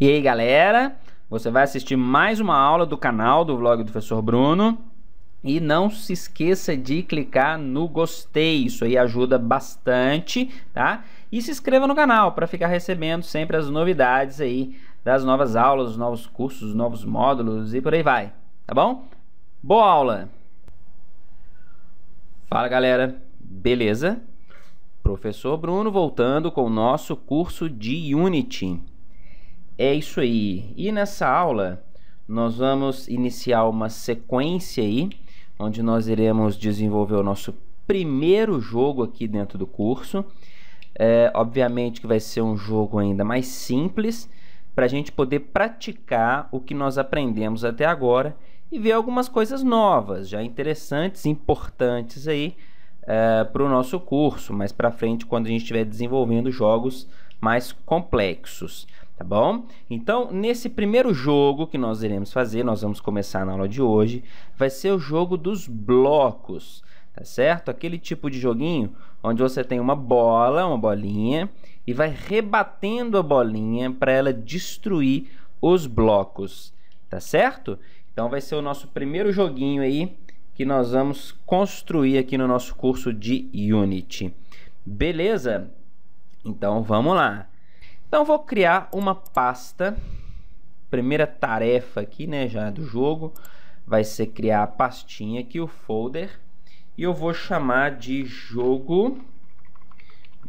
E aí, galera, você vai assistir mais uma aula do canal do Vlog do Professor Bruno. E não se esqueça de clicar no gostei, isso aí ajuda bastante, tá? E se inscreva no canal para ficar recebendo sempre as novidades aí das novas aulas, novos cursos, novos módulos e por aí vai, tá bom? Boa aula! Fala galera, beleza? Professor Bruno voltando com o nosso curso de Unity. É isso aí. E nessa aula nós vamos iniciar uma sequência aí, onde nós iremos desenvolver o nosso primeiro jogo aqui dentro do curso. É, obviamente que vai ser um jogo ainda mais simples, para a gente poder praticar o que nós aprendemos até agora e ver algumas coisas novas, já interessantes, importantes aí é, para o nosso curso, mais para frente quando a gente estiver desenvolvendo jogos mais complexos tá bom? Então, nesse primeiro jogo que nós iremos fazer, nós vamos começar na aula de hoje, vai ser o jogo dos blocos, tá certo? Aquele tipo de joguinho onde você tem uma bola, uma bolinha, e vai rebatendo a bolinha para ela destruir os blocos, tá certo? Então vai ser o nosso primeiro joguinho aí que nós vamos construir aqui no nosso curso de Unity. Beleza? Então vamos lá. Então vou criar uma pasta. Primeira tarefa aqui, né, já do jogo, vai ser criar a pastinha aqui, o folder, e eu vou chamar de jogo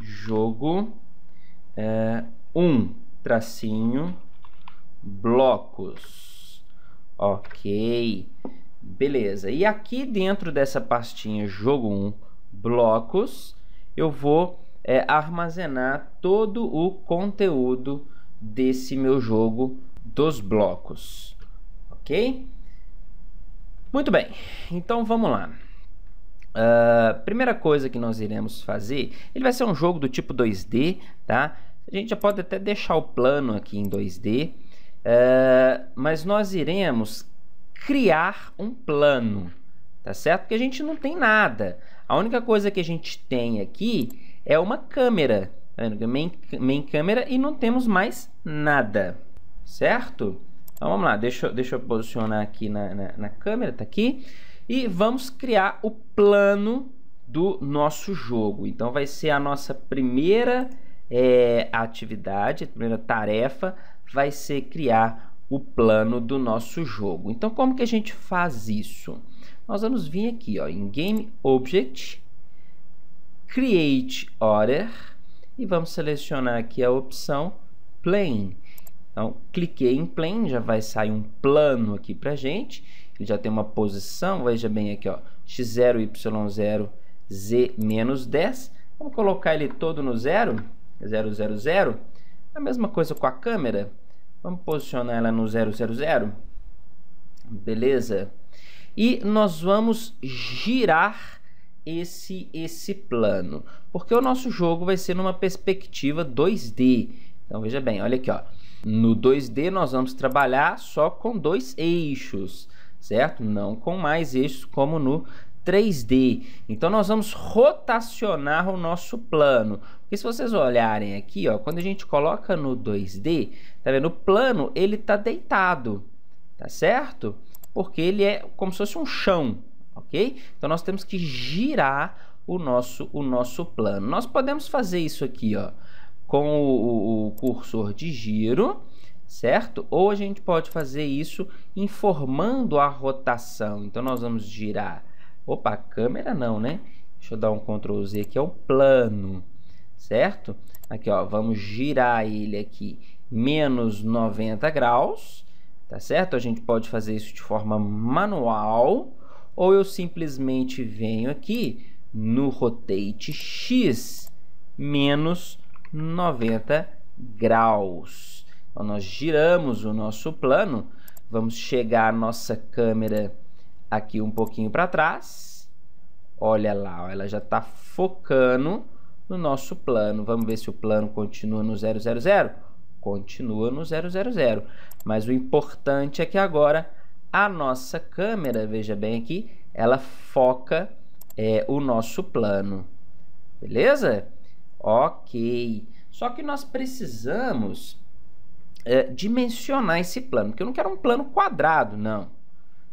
jogo é, um tracinho blocos. OK. Beleza. E aqui dentro dessa pastinha jogo 1 um, blocos, eu vou é, armazenar todo o conteúdo desse meu jogo dos blocos, ok? Muito bem, então vamos lá. Uh, primeira coisa que nós iremos fazer, ele vai ser um jogo do tipo 2D, tá? A gente já pode até deixar o plano aqui em 2D, uh, ah, mas nós iremos criar um plano, tá certo? Porque a gente não tem nada. A única coisa que a gente tem aqui é uma câmera. Né? Main, main câmera e não temos mais nada, certo? Então vamos lá, deixa, deixa eu posicionar aqui na, na, na câmera, tá aqui. E vamos criar o plano do nosso jogo. Então vai ser a nossa primeira é, atividade, a primeira tarefa, vai ser criar o plano do nosso jogo. Então como que a gente faz isso? Nós vamos vir aqui ó, em Game Object, Create Order e vamos selecionar aqui a opção Plane. Então, cliquei em Plane, já vai sair um plano aqui pra gente. Ele já tem uma posição, veja bem aqui, ó, X0, Y0, Z menos 10. Vamos colocar ele todo no zero, 0, 0, 0. A mesma coisa com a câmera. Vamos posicionar ela no 0, 0, 0. Beleza? E nós vamos girar esse esse plano, porque o nosso jogo vai ser numa perspectiva 2D. Então veja bem, olha aqui, ó. No 2D nós vamos trabalhar só com dois eixos, certo? Não com mais eixos como no 3D. Então nós vamos rotacionar o nosso plano. Porque se vocês olharem aqui, ó, quando a gente coloca no 2D, tá vendo? O plano ele tá deitado, tá certo? Porque ele é como se fosse um chão, ok? Então nós temos que girar o nosso, o nosso plano. Nós podemos fazer isso aqui, ó, com o, o, o cursor de giro, certo? Ou a gente pode fazer isso informando a rotação. Então nós vamos girar, opa, câmera não, né? Deixa eu dar um Ctrl Z aqui, é o plano, certo? Aqui, ó, vamos girar ele aqui menos 90 graus, tá certo? A gente pode fazer isso de forma manual, ou eu simplesmente venho aqui no rotate x menos 90 graus. Então, nós giramos o nosso plano, vamos chegar a nossa câmera aqui um pouquinho para trás. Olha lá, ela já está focando no nosso plano. Vamos ver se o plano continua no 000. Continua no 000. Mas o importante é que agora a nossa câmera, veja bem aqui, ela foca é, o nosso plano. Beleza? Ok. Só que nós precisamos é, dimensionar esse plano, porque eu não quero um plano quadrado, não.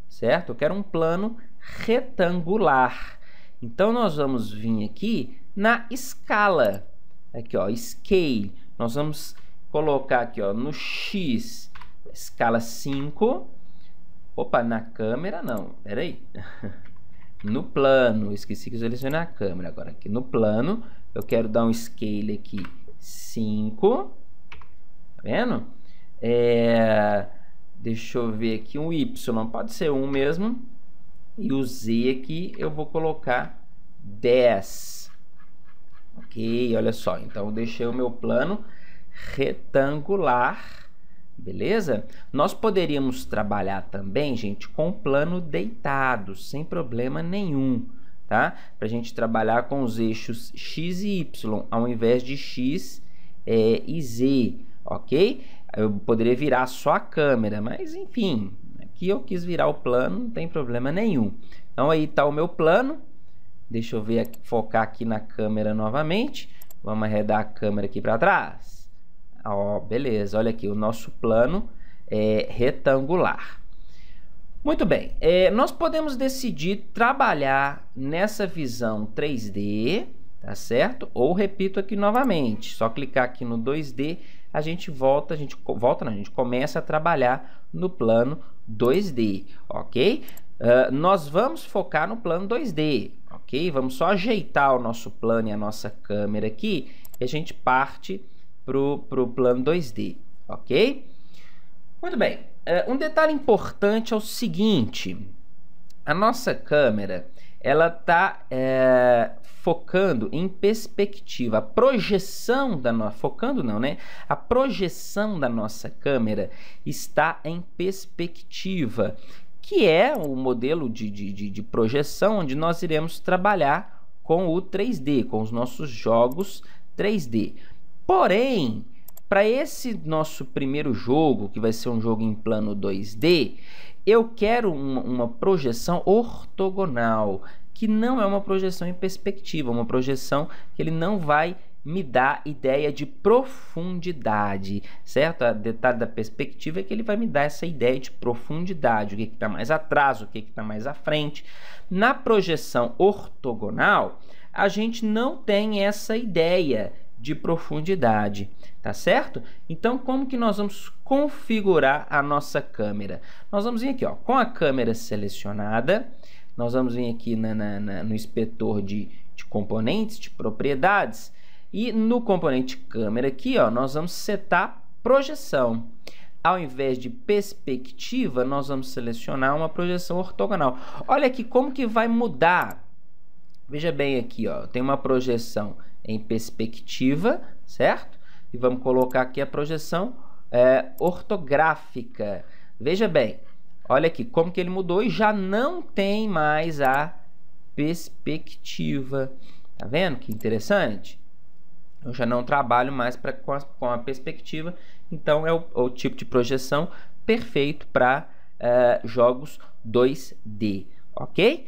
Certo? Eu quero um plano retangular. Então, nós vamos vir aqui na escala. Aqui, ó, scale. Nós vamos colocar aqui, ó, no X, escala 5 Opa, na câmera não. Pera aí. No plano, esqueci que eu selecionei a câmera agora aqui. No plano, eu quero dar um scale aqui 5. Tá vendo? É, deixa eu ver aqui um Y, pode ser um mesmo. E o Z aqui eu vou colocar 10. Ok, olha só. Então eu deixei o meu plano retangular beleza? Nós poderíamos trabalhar também, gente, com plano deitado, sem problema nenhum, tá? Para a gente trabalhar com os eixos x e y, ao invés de x é, e z, ok? Eu poderia virar só a câmera, mas enfim, aqui eu quis virar o plano, não tem problema nenhum. Então aí está o meu plano, deixa eu ver, focar aqui na câmera novamente, vamos arredar a câmera aqui para trás. Ó, beleza, olha aqui, o nosso plano é retangular. Muito bem, é, nós podemos decidir trabalhar nessa visão 3D, tá certo? Ou repito aqui novamente, só clicar aqui no 2D, a gente volta, a gente volta, não, a gente começa a trabalhar no plano 2D, ok? Uh, nós vamos focar no plano 2D, ok? Vamos só ajeitar o nosso plano e a nossa câmera aqui e a gente parte pro, o plano 2D, ok? Muito bem, uh, um detalhe importante é o seguinte, a nossa câmera, ela está é, focando em perspectiva, a projeção da nossa, focando não, né? A projeção da nossa câmera está em perspectiva, que é o modelo de, de, de projeção onde nós iremos trabalhar com o 3D, com os nossos jogos 3D. Porém, para esse nosso primeiro jogo, que vai ser um jogo em plano 2D, eu quero uma, uma projeção ortogonal, que não é uma projeção em perspectiva, é uma projeção que ele não vai me dar ideia de profundidade, certo? A detalhe da perspectiva é que ele vai me dar essa ideia de profundidade, o que é está mais atrás, o que é está mais à frente. Na projeção ortogonal, a gente não tem essa ideia de profundidade, tá certo? Então, como que nós vamos configurar a nossa câmera? Nós vamos vir aqui, ó, com a câmera selecionada, nós vamos vir aqui na, na, na, no inspetor de, de componentes, de propriedades, e no componente câmera aqui, ó, nós vamos setar projeção. Ao invés de perspectiva, nós vamos selecionar uma projeção ortogonal. Olha aqui como que vai mudar. Veja bem aqui, ó, tem uma projeção em perspectiva, certo? E vamos colocar aqui a projeção é, ortográfica. Veja bem, olha aqui como que ele mudou e já não tem mais a perspectiva. Tá vendo que interessante? Eu já não trabalho mais pra, com, a, com a perspectiva, então é o, o tipo de projeção perfeito para uh, eh, jogos 2D, ok?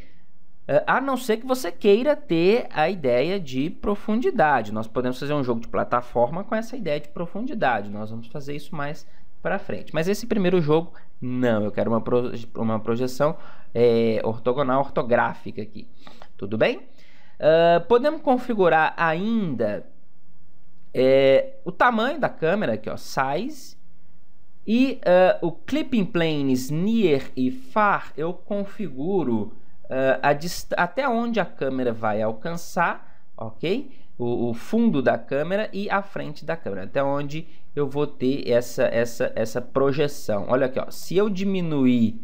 Eh, a não ser que você queira ter a ideia de profundidade. Nós podemos fazer um jogo de plataforma com essa ideia de profundidade. Nós vamos fazer isso mais para frente. Mas esse primeiro jogo, não. Eu quero uma, proje uma projeção é, ortogonal, ortográfica aqui. Tudo bem? Uh, podemos configurar ainda é, o tamanho da câmera aqui, ó, size. E uh, o clipping planes near e far eu configuro uh, até onde a câmera vai alcançar, ok? O, o, fundo da câmera e a frente da câmera, até onde eu vou ter essa, essa, essa projeção. Olha aqui, ó, se eu diminuir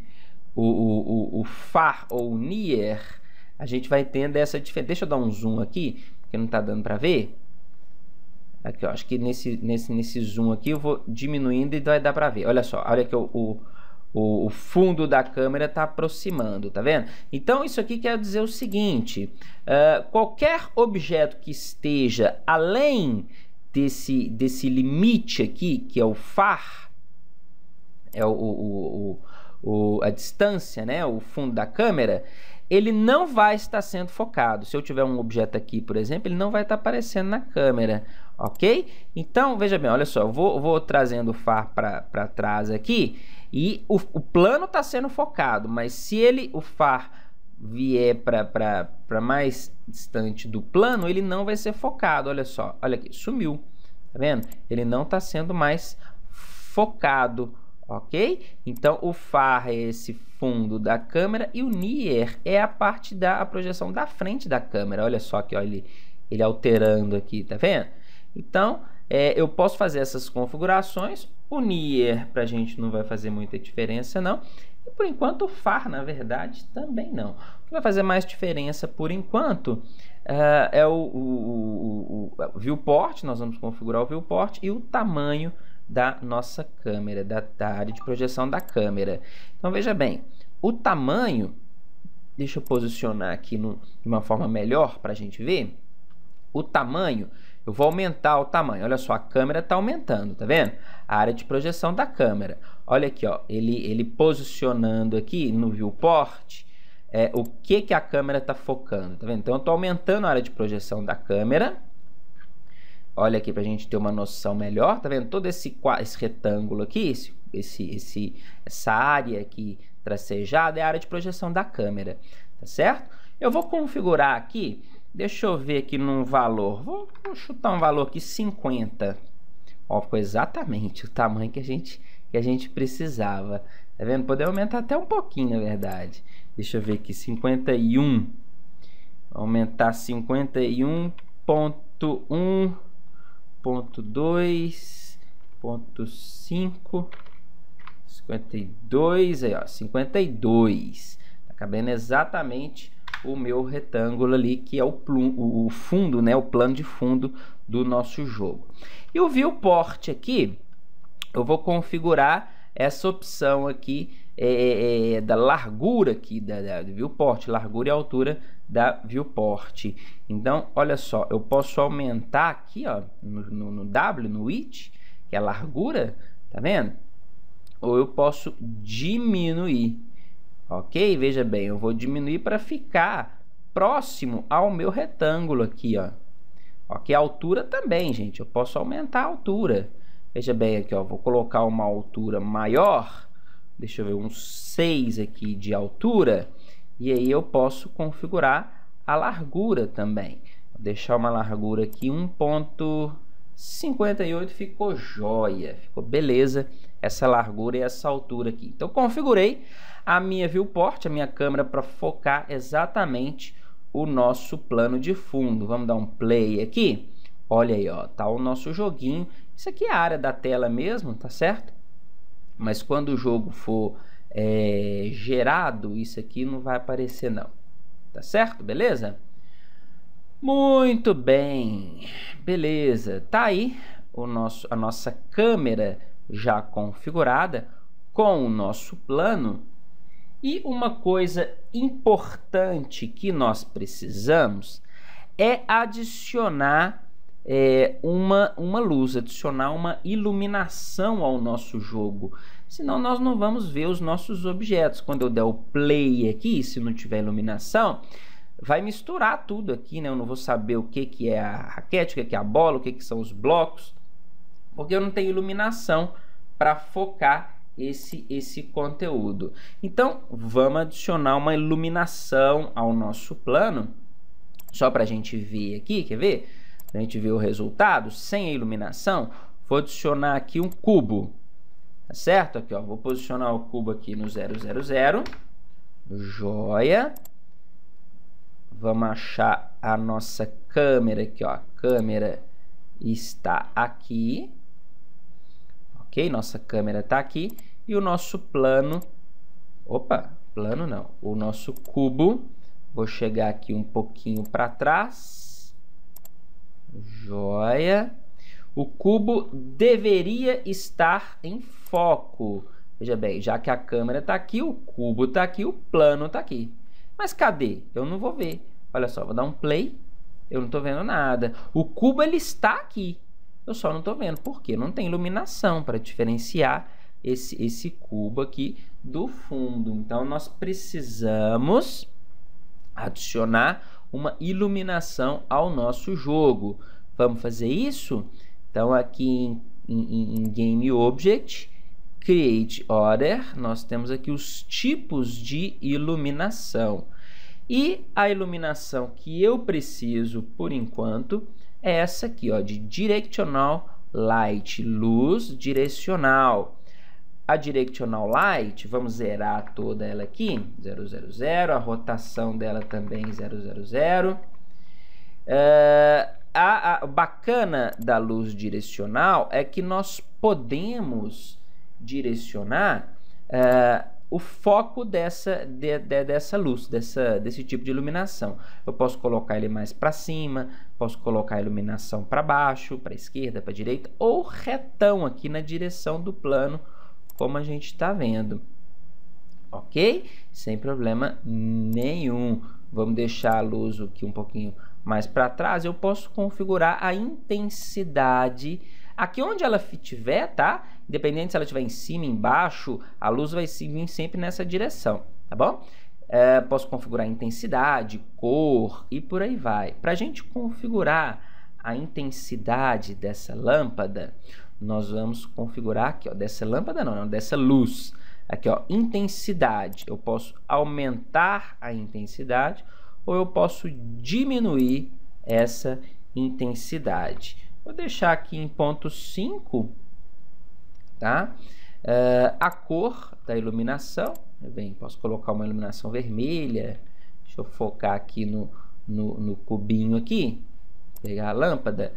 o, o, o, o far ou near, a gente vai tendo essa diferença. Deixa eu dar um zoom aqui, porque não está dando para ver. Aqui, ó, acho que nesse, nesse, nesse zoom aqui eu vou diminuindo e vai dar para ver. Olha só, olha aqui o, o o, o fundo da câmera está aproximando, tá vendo? Então isso aqui quer dizer o seguinte, uh, qualquer objeto que esteja além desse, desse limite aqui, que é o far, é o, o, o, a distância, né? o fundo da câmera, ele não vai estar sendo focado. Se eu tiver um objeto aqui, por exemplo, ele não vai estar aparecendo na câmera, ok? Então, veja bem, olha só, eu vou, vou trazendo o far para trás aqui, e o, o plano está sendo focado, mas se ele, o FAR, vier para mais distante do plano, ele não vai ser focado. Olha só, olha aqui, sumiu. Tá vendo? Ele não está sendo mais focado, ok? Então, o far é esse fundo da câmera e o near é a parte da a projeção da frente da câmera. Olha só aqui, ó, ele, ele alterando aqui, tá vendo? Então, é, eu posso fazer essas configurações o near para a gente não vai fazer muita diferença, não. E por enquanto o far, na verdade, também não. O que vai fazer mais diferença por enquanto uh, é o, o, o, o, viewport, nós vamos configurar o viewport e o tamanho da nossa câmera, da, da área de projeção da câmera. Então veja bem, o tamanho, deixa eu posicionar aqui no, de uma forma melhor para a gente ver. O tamanho eu vou aumentar o tamanho. Olha só, a câmera está aumentando, tá vendo? A área de projeção da câmera. Olha aqui, ó, ele, ele posicionando aqui no viewport é, o que, que a câmera está focando, tá vendo? Então eu estou aumentando a área de projeção da câmera. Olha aqui para a gente ter uma noção melhor, tá vendo? Todo esse, esse retângulo aqui, esse, esse, esse, essa área aqui tracejada é a área de projeção da câmera, tá certo? Eu vou configurar aqui Deixa eu ver aqui num valor. Vou, vou chutar um valor aqui, 50. Ó, ficou exatamente o tamanho que a gente, que a gente precisava. Tá vendo? Poder aumentar até um pouquinho, na verdade. Deixa eu ver aqui, 51. Aumentar 51.1.2.5. ponto ponto ponto 52, aí ó, 52. Tá cabendo exatamente o meu retângulo ali, que é o, plum, o fundo, né, o plano de fundo do nosso jogo. E o viewport aqui, eu vou configurar essa opção aqui é, é, é da largura aqui da, da viewport, largura e altura da viewport. Então, olha só, eu posso aumentar aqui, ó, no, no, no W, no it, que é a largura, tá vendo? Ou eu posso diminuir. Ok? Veja bem, eu vou diminuir para ficar próximo ao meu retângulo aqui, ó. Ok? A altura também, gente. Eu posso aumentar a altura. Veja bem aqui, ó. Vou colocar uma altura maior. Deixa eu ver, uns 6 aqui de altura. E aí eu posso configurar a largura também. Vou deixar uma largura aqui 1.58. Ficou joia. Ficou beleza essa largura e essa altura aqui. Então configurei a minha viewport, a minha câmera para focar exatamente o nosso plano de fundo. Vamos dar um play aqui. Olha aí, ó, tá o nosso joguinho. Isso aqui é a área da tela mesmo, tá certo? Mas quando o jogo for é, gerado, isso aqui não vai aparecer não. Tá certo? Beleza? Muito bem. Beleza. Tá aí o nosso, a nossa câmera já configurada com o nosso plano. E uma coisa importante que nós precisamos é adicionar é, uma, uma luz, adicionar uma iluminação ao nosso jogo. Senão nós não vamos ver os nossos objetos. Quando eu der o play aqui, se não tiver iluminação, vai misturar tudo aqui, né? Eu não vou saber o que, que é a raquete, o que, que é a bola, o que, que são os blocos porque eu não tenho iluminação para focar esse esse conteúdo. Então, vamos adicionar uma iluminação ao nosso plano, só para a gente ver aqui, quer ver? A gente ver o resultado sem a iluminação. Vou adicionar aqui um cubo, tá certo? Aqui, ó, vou posicionar o cubo aqui no 000, joia. Vamos achar a nossa câmera aqui, ó. A câmera está aqui ok? Nossa câmera está aqui e o nosso plano, opa, plano não, o nosso cubo, vou chegar aqui um pouquinho para trás, joia, o cubo deveria estar em foco, veja bem, já que a câmera está aqui, o cubo está aqui, o plano está aqui, mas cadê? Eu não vou ver, olha só, vou dar um play, eu não estou vendo nada, o cubo ele está aqui, eu só não estou vendo. Por quê? Não tem iluminação para diferenciar esse, esse cubo aqui do fundo. Então, nós precisamos adicionar uma iluminação ao nosso jogo. Vamos fazer isso? Então, aqui em, em, em Game Object, Create Order, nós temos aqui os tipos de iluminação. E a iluminação que eu preciso, por enquanto, é essa aqui, ó, de directional light, luz direcional. A directional light, vamos zerar toda ela aqui, 000, a rotação dela também 000. Uh, ah, a, a bacana da luz direcional é que nós podemos direcionar uh, o foco dessa, de, de, dessa luz, dessa, desse tipo de iluminação. Eu posso colocar ele mais para cima, posso colocar a iluminação para baixo, para esquerda, para direita, ou retão aqui na direção do plano, como a gente está vendo. Ok? Sem problema nenhum. Vamos deixar a luz aqui um pouquinho mais para trás. Eu posso configurar a intensidade Aqui onde ela estiver, tá? Independente se ela estiver em cima, embaixo, a luz vai seguir sempre nessa direção, tá bom? É, posso configurar intensidade, cor e por aí vai. Para a gente configurar a intensidade dessa lâmpada, nós vamos configurar aqui, ó, dessa lâmpada não, não, né, dessa luz. Aqui, ó, intensidade. Eu posso aumentar a intensidade ou eu posso diminuir essa intensidade. Vou deixar aqui em ponto 5, tá? Uh, a cor da iluminação, bem, posso colocar uma iluminação vermelha, deixa eu focar aqui no, no, no cubinho aqui, pegar a lâmpada,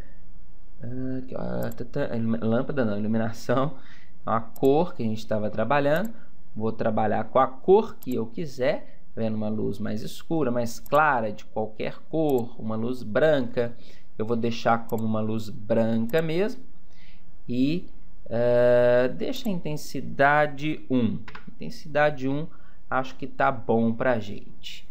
uh, lâmpada não, iluminação, é a cor que a gente estava trabalhando, vou trabalhar com a cor que eu quiser, tá vendo uma luz mais escura, mais clara, de qualquer cor, uma luz branca, eu vou deixar como uma luz branca mesmo e uh, deixa a intensidade 1. Intensidade 1 acho que tá bom pra gente.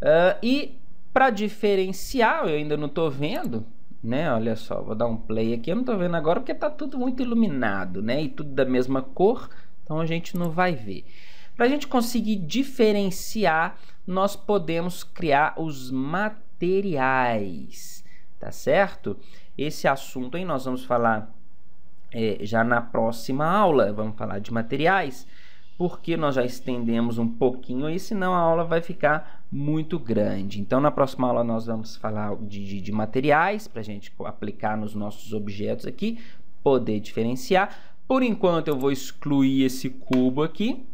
Uh, e para diferenciar, eu ainda não tô vendo, né? Olha só, vou dar um play aqui, eu não tô vendo agora porque tá tudo muito iluminado, né? E tudo da mesma cor, então a gente não vai ver. Para a gente conseguir diferenciar, nós podemos criar os materiais tá certo? Esse assunto aí nós vamos falar é, já na próxima aula, vamos falar de materiais, porque nós já estendemos um pouquinho aí, senão a aula vai ficar muito grande. Então, na próxima aula nós vamos falar de, de, de materiais, para a gente aplicar nos nossos objetos aqui, poder diferenciar. Por enquanto eu vou excluir esse cubo aqui,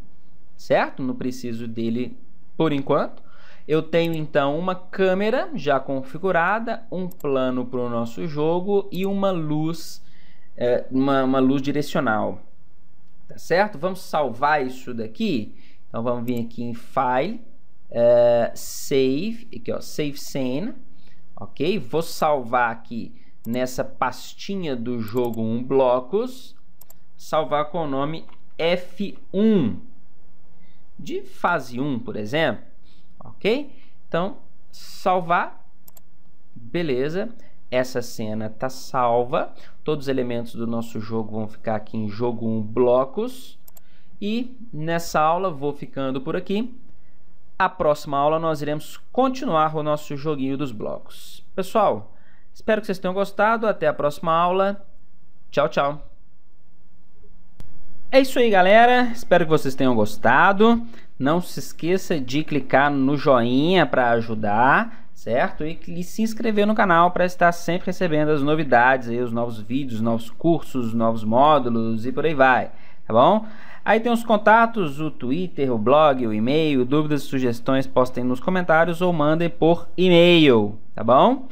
certo? Não preciso dele por enquanto. Eu tenho então uma câmera já configurada, um plano para o nosso jogo e uma luz, é, uma, uma luz direcional. Tá certo? Vamos salvar isso daqui. Então vamos vir aqui em File, é, Save, aqui ó, Save Scene, ok? Vou salvar aqui nessa pastinha do jogo 1 blocos, salvar com o nome F1 de fase 1, por exemplo ok? Então, salvar, beleza. Essa cena tá salva. Todos os elementos do nosso jogo vão ficar aqui em jogo 1 blocos. E nessa aula vou ficando por aqui. A próxima aula nós iremos continuar o nosso joguinho dos blocos. Pessoal, espero que vocês tenham gostado. Até a próxima aula. Tchau, tchau. É isso aí, galera. Espero que vocês tenham gostado. Não se esqueça de clicar no joinha para ajudar, certo? E, se inscrever no canal para estar sempre recebendo as novidades, aí, os novos vídeos, novos cursos, novos módulos e por aí vai, tá bom? Aí tem os contatos, o Twitter, o blog, o e-mail, dúvidas, sugestões, postem nos comentários ou mandem por e-mail, tá bom?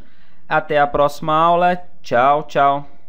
Até a próxima aula. Tchau, tchau.